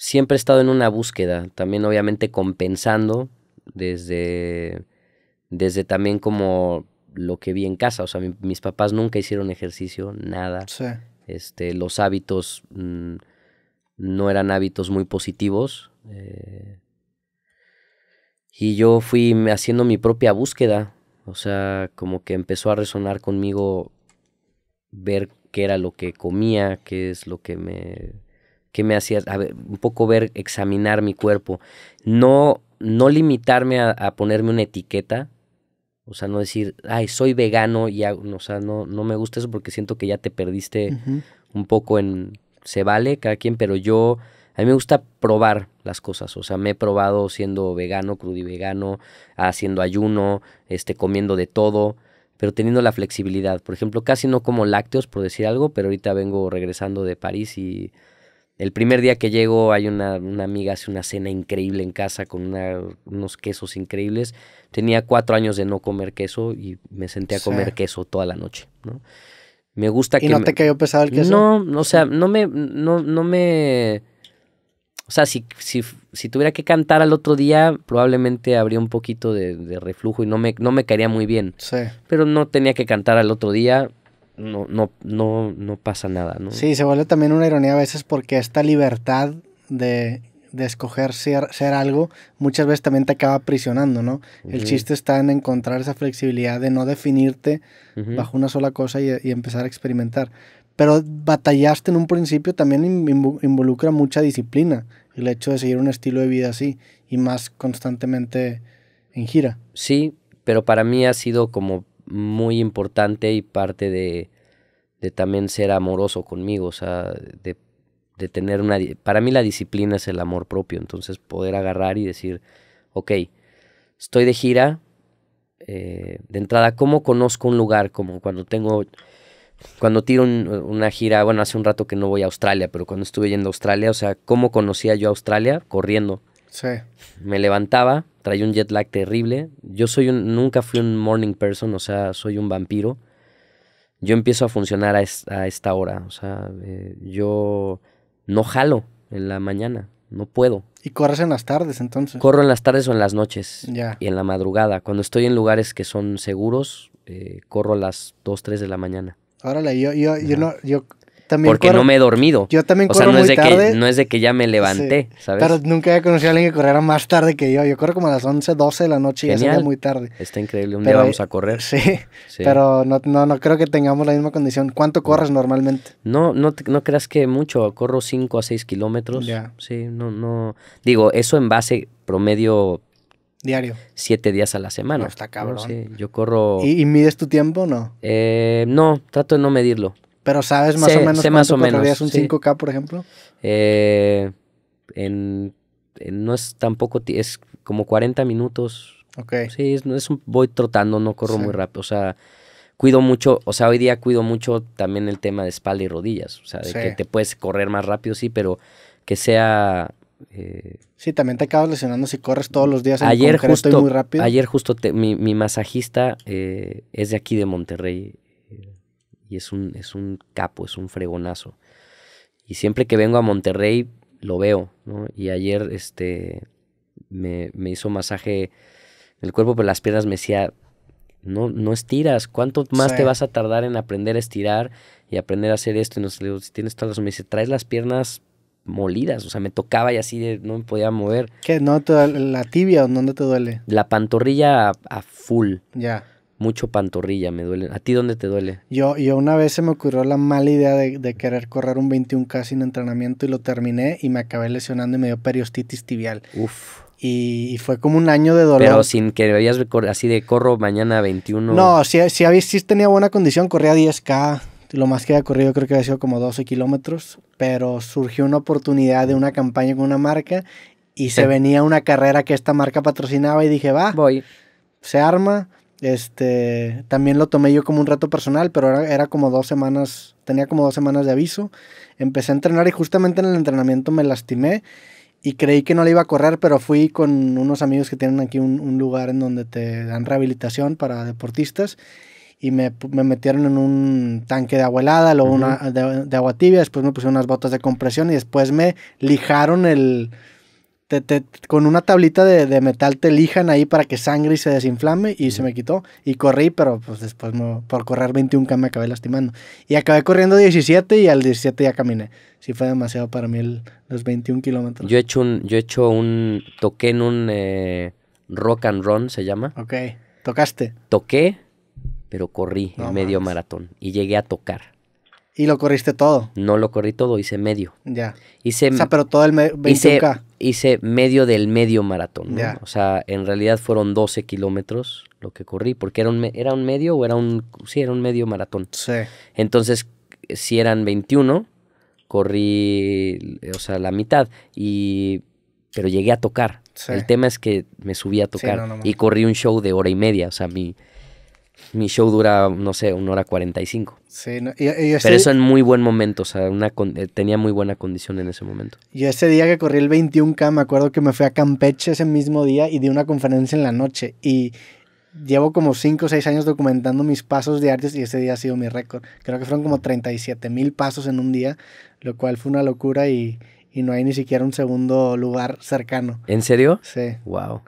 siempre he estado en una búsqueda, también obviamente compensando desde, desde también como lo que vi en casa, o sea, mis papás nunca hicieron ejercicio, nada. Sí. Este, los hábitos mm, no eran hábitos muy positivos. Eh, y yo fui haciendo mi propia búsqueda, o sea, como que empezó a resonar conmigo ver qué era lo que comía, qué es lo que me que me hacía un poco ver, examinar mi cuerpo. No, no limitarme a, ponerme una etiqueta. O sea, no decir, ay, soy vegano y o sea, no, no me gusta eso porque siento que ya te perdiste un poco en, se vale cada quien, pero yo, a mí me gusta probar las cosas. O sea, me he probado siendo vegano, crudivegano, haciendo ayuno, este, comiendo de todo pero teniendo la flexibilidad. Por ejemplo, casi no como lácteos, por decir algo, pero ahorita vengo regresando de París y el primer día que llego hay una, una amiga, hace una cena increíble en casa con unos quesos increíbles. Tenía cuatro años de no comer queso y me senté a comer queso toda la noche, Me gusta que... ¿Y no te cayó pesado el queso? No, o sea, no me... No, me... O sea, si, si, tuviera que cantar al otro día, probablemente habría un poquito de, reflujo y no me, no me caería muy bien. Sí. Pero no tenía que cantar al otro día, no, no, no, pasa nada, ¿no? Sí, se vuelve también una ironía a veces porque esta libertad de, de escoger ser, algo muchas veces también te acaba aprisionando, ¿no? El chiste está en encontrar esa flexibilidad de no definirte bajo una sola cosa y, empezar a experimentar. Pero batallaste en un principio también involucra mucha disciplina, el hecho de seguir un estilo de vida así y más constantemente en gira. Sí, pero para mí ha sido como muy importante y parte de, también ser amoroso conmigo, o sea, de, tener una... Para mí la disciplina es el amor propio, entonces poder agarrar y decir, ok, estoy de gira, eh, de entrada, ¿cómo conozco un lugar? Como cuando tengo... Cuando tiro una gira, bueno, hace un rato que no voy a Australia, pero cuando estuve yendo a Australia, o sea, ¿cómo conocía yo a Australia? Corriendo. Sí. Me levantaba, Trae un jet lag terrible. Yo soy un, nunca fui un morning person, o sea, soy un vampiro. Yo empiezo a funcionar a, esta hora, o sea, eh, yo no jalo en la mañana, no puedo. ¿Y corres en las tardes entonces? Corro en las tardes o en las noches. Ya. Y en la madrugada. Cuando estoy en lugares que son seguros, eh, corro a las 2, 3 de la mañana. Órale, yo, yo, yo, no, yo porque no me he dormido. Yo también corro o sea, no es de Que, no es de que ya me levanté, ¿sabes? Pero nunca había conocido a alguien que corriera más tarde que yo. Yo corro como a las 11, 12 de la noche y ya es muy tarde. Está increíble, un día vamos a correr. Sí, pero no, creo que tengamos la misma condición. ¿Cuánto corres normalmente? No, no, creas que mucho. Corro 5 a 6 kilómetros. Ya. Sí, no, no. Digo, eso en base promedio Diario. Siete días a la semana. No, está cabrón. Sí, yo corro. ¿Y, mides tu tiempo o no? Eh, no, trato de no medirlo. Pero sabes más o menos sé más o un 5K, por ejemplo. Eh, en, no es tampoco, es como 40 minutos. Ok. Sí, es, voy trotando, no corro muy rápido. O sea, cuido mucho, o sea, hoy día cuido mucho también el tema de espalda y rodillas. O sea, de que te puedes correr más rápido, sí, pero que sea eh, sí, también te acabas lesionando si corres todos los días en ayer justo, muy rápido. Ayer justo mi, mi, masajista eh, es de aquí de Monterrey y es un, es un capo, es un fregonazo. Y siempre que vengo a Monterrey lo veo, ¿no? Y ayer este, me, hizo masaje el cuerpo, pero las piernas me decía, no, no estiras, ¿cuánto más te vas a tardar en aprender a estirar y aprender a hacer esto? Y nos le si tienes todas Me dice, traes las piernas molidas, o sea, me tocaba y así no me podía mover. ¿Qué? ¿No ¿La tibia o dónde te duele? La pantorrilla a, a full. Ya mucho pantorrilla, me duele. ¿A ti dónde te duele? Yo, yo una vez se me ocurrió la mala idea de, querer correr un 21K sin entrenamiento y lo terminé y me acabé lesionando y me dio periostitis tibial. Uf. Y, fue como un año de dolor. Pero sin que veías así de corro mañana 21. No, sí, si, si, si tenía buena condición, corría 10K. Lo más que había corrido creo que había sido como 12 kilómetros, pero surgió una oportunidad de una campaña con una marca y se venía una carrera que esta marca patrocinaba y dije, va, voy. Se arma este, también lo tomé yo como un reto personal, pero era, era, como dos semanas, tenía como dos semanas de aviso. Empecé a entrenar y justamente en el entrenamiento me lastimé y creí que no le iba a correr, pero fui con unos amigos que tienen aquí un, lugar en donde te dan rehabilitación para deportistas y me, metieron en un tanque de helada, luego una de, de agua tibia, después me pusieron unas botas de compresión y después me lijaron el con una tablita de, metal te lijan ahí para que sangre y se desinflame y se me quitó. Y corrí, pero pues después por correr 21K me acabé lastimando. Y acabé corriendo 17 y al 17 ya caminé. Sí fue demasiado para mí los 21 kilómetros. Yo he hecho un, yo he hecho un, toqué en un eh, rock and roll se llama. Ok, ¿tocaste? Toqué, pero corrí en medio maratón y llegué a tocar. ¿Y lo corriste todo? No lo corrí todo, hice medio. Ya. Hice, o sea, pero todo el 21K hice medio del medio maratón. O sea, en realidad fueron 12 kilómetros lo que corrí, porque era un, era un medio o era un... Sí, era un medio maratón. Sí. Entonces, si eran 21, corrí, o sea, la mitad. Y pero llegué a tocar. El tema es que me subí a tocar y corrí un show de hora y media. O sea, mi, mi show dura, no sé, una hora 45. Sí, y, cinco, Pero eso en muy buen momento, o sea, eh, tenía muy buena condición en ese momento. Yo ese día que corrí el 21K, me acuerdo que me fui a Campeche ese mismo día y di una conferencia en la noche. Y llevo como 5 o 6 años documentando mis pasos diarios y ese día ha sido mi récord. Creo que fueron como 37 mil pasos en un día, lo cual fue una locura y, y no hay ni siquiera un segundo lugar cercano. ¿En serio? Sí. Wow.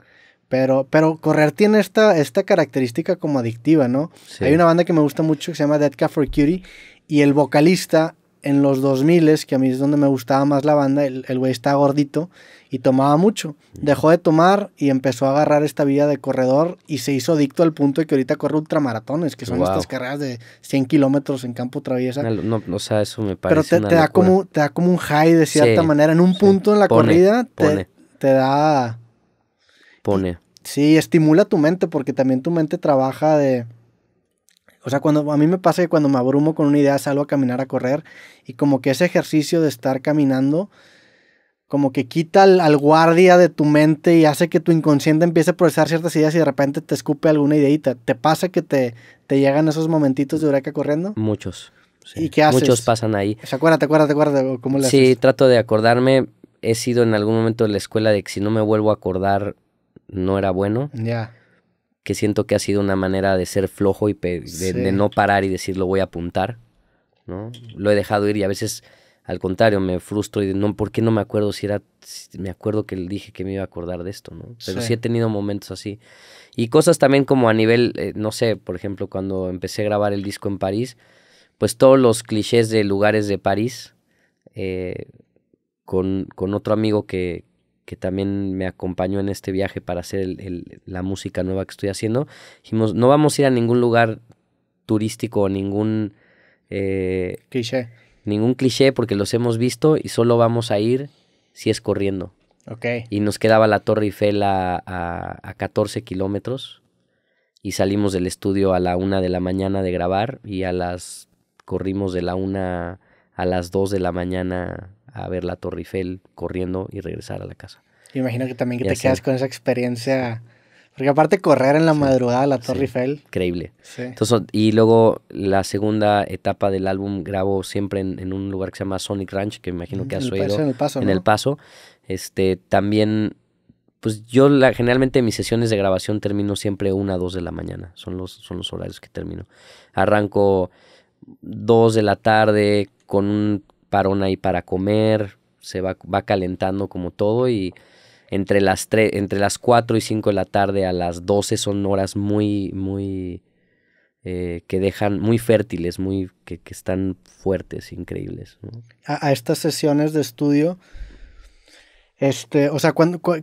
Pero, correr tiene esta, esta característica como adictiva, ¿no? Hay una banda que me gusta mucho que se llama Dead Cat for Cutie y el vocalista en los 2000, que a mí es donde me gustaba más la banda, el güey estaba gordito y tomaba mucho. Mm. Dejó de tomar y empezó a agarrar esta vida de corredor y se hizo adicto al punto de que ahorita corre ultramaratones, que son estas carreras de 100 kilómetros en campo traviesa. No, o sea, eso me parece. Pero te, da como, te da como un high de cierta manera. En un punto en la corrida Te, te da. Pone. Sí, estimula tu mente porque también tu mente trabaja de... O sea, cuando a mí me pasa que cuando me abrumo con una idea salgo a caminar a correr y como que ese ejercicio de estar caminando como que quita al, guardia de tu mente y hace que tu inconsciente empiece a procesar ciertas ideas y de repente te escupe alguna ideita. ¿Te pasa que te, te llegan esos momentitos de que corriendo? Muchos. ¿Y qué haces? Muchos pasan ahí. O sea, acuérdate, acuérdate, acuérdate. ¿Cómo sí, trato de acordarme. He sido en algún momento de la escuela de que si no me vuelvo a acordar no era bueno. Ya. Que siento que ha sido una manera de ser flojo y de, no parar y decir lo voy a apuntar. ¿no? Lo he dejado ir y a veces, al contrario, me frustro y no, ¿por qué no me acuerdo si era, me acuerdo que le dije que me iba a acordar de esto, ¿no? Pero sí, he tenido momentos así. Y cosas también como a nivel, eh, no sé, por ejemplo, cuando empecé a grabar el disco en París, pues todos los clichés de lugares de París, eh, con, otro amigo que, que también me acompañó en este viaje para hacer la música nueva que estoy haciendo, dijimos, no vamos a ir a ningún lugar turístico o ningún... Eh, cliché. Ningún cliché porque los hemos visto y solo vamos a ir si es corriendo. Ok. Y nos quedaba la Torre Eiffel a, a, 14 kilómetros y salimos del estudio a la una de la mañana de grabar y a las... corrimos de la una a las dos de la mañana a ver la Torre Eiffel corriendo y regresar a la casa. imagino que también que te quedas con esa experiencia. Porque aparte correr en la madrugada a la Torre Eiffel. Increíble. Sí. Entonces, y luego la segunda etapa del álbum grabo siempre en, un lugar que se llama Sonic Ranch, que me imagino que has En El Paso, En El Paso. Este, también, pues yo la, generalmente mis sesiones de grabación termino siempre una, dos de la mañana. Son los, son los horarios que termino. Arranco dos de la tarde con un parón ahí para comer, se va, va calentando como todo y entre las, entre las 4 y 5 de la tarde a las 12 son horas muy, muy, eh, que dejan muy fértiles, muy, que, están fuertes, increíbles. A, estas sesiones de estudio, este, o sea,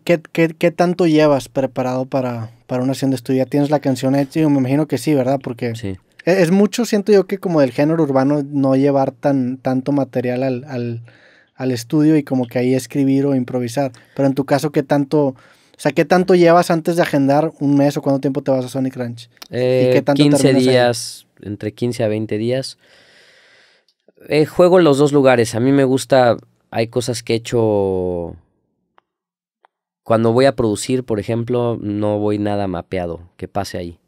qué, qué, tanto llevas preparado para, para una sesión de estudio? ¿Ya tienes la canción hecha? Yo me imagino que sí, ¿verdad? Porque... Sí. E-, es mucho, siento yo, que como del género urbano no llevar tan, tanto material al, estudio y como que ahí escribir o improvisar. Pero en tu caso, ¿qué tanto, o sea, qué tanto llevas antes de agendar un mes o cuánto tiempo te vas a Sonic Ranch? 15 eh, días, entre 15 a 20 días. Eh, juego en los dos lugares. A mí me gusta, hay cosas que he hecho... Cuando voy a producir, por ejemplo, no voy nada mapeado, que pase ahí.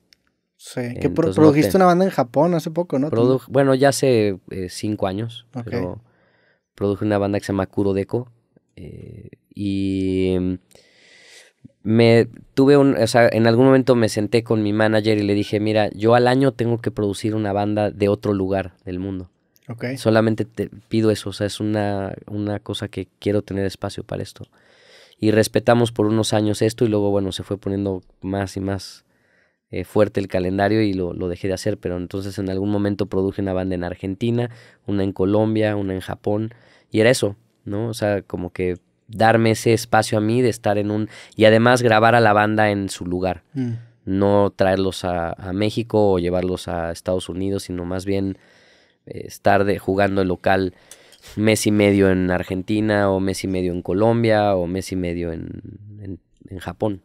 Sí, que produjiste una banda en Japón hace poco, ¿no? bueno, ya hace eh, cinco años, pero produje una banda que se llama Kuro eh, y em, me tuve un, o sea, en algún momento me senté con mi manager y le dije, mira, yo al año tengo que producir una banda de otro lugar del mundo. Solamente te pido eso, o sea, es una, una cosa que quiero tener espacio para esto. Y respetamos por unos años esto y luego, bueno, se fue poniendo más y más eh, fuerte el calendario y lo, dejé de hacer, pero entonces en algún momento produje una banda en Argentina, una en Colombia, una en Japón, y era eso, ¿no? O sea, como que darme ese espacio a mí de estar en un... y además grabar a la banda en su lugar, mm. no traerlos a, México o llevarlos a Estados Unidos, sino más bien eh, estar de, jugando el local mes y medio en Argentina o mes y medio en Colombia o mes y medio en Japón.